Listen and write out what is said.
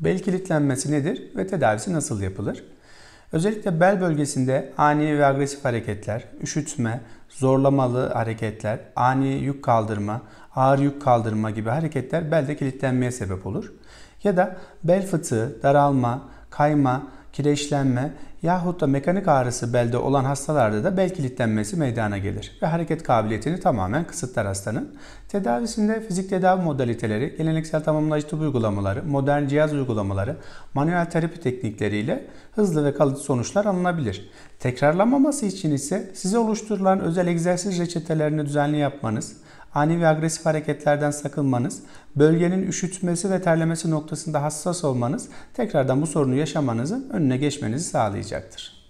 Bel kilitlenmesi nedir ve tedavisi nasıl yapılır? Özellikle bel bölgesinde ani ve agresif hareketler, üşütme, zorlamalı hareketler, ani yük kaldırma, ağır yük kaldırma gibi hareketler belde kilitlenmeye sebep olur. Ya da bel fıtığı, daralma, kayma kireçlenme yahut da mekanik ağrısı belde olan hastalarda da bel kilitlenmesi meydana gelir ve hareket kabiliyetini tamamen kısıtlar hastanın. Tedavisinde fizik tedavi modaliteleri, geleneksel tamamlayıcı tıp uygulamaları, modern cihaz uygulamaları, manuel terapi teknikleriyle hızlı ve kalıcı sonuçlar alınabilir. Tekrarlanmaması için ise size oluşturulan özel egzersiz reçetelerini düzenli yapmanız, ani ve agresif hareketlerden sakınmanız, bölgenin üşütmesi ve terlemesi noktasında hassas olmanız tekrardan bu sorunu yaşamanızın önüne geçmenizi sağlayacaktır.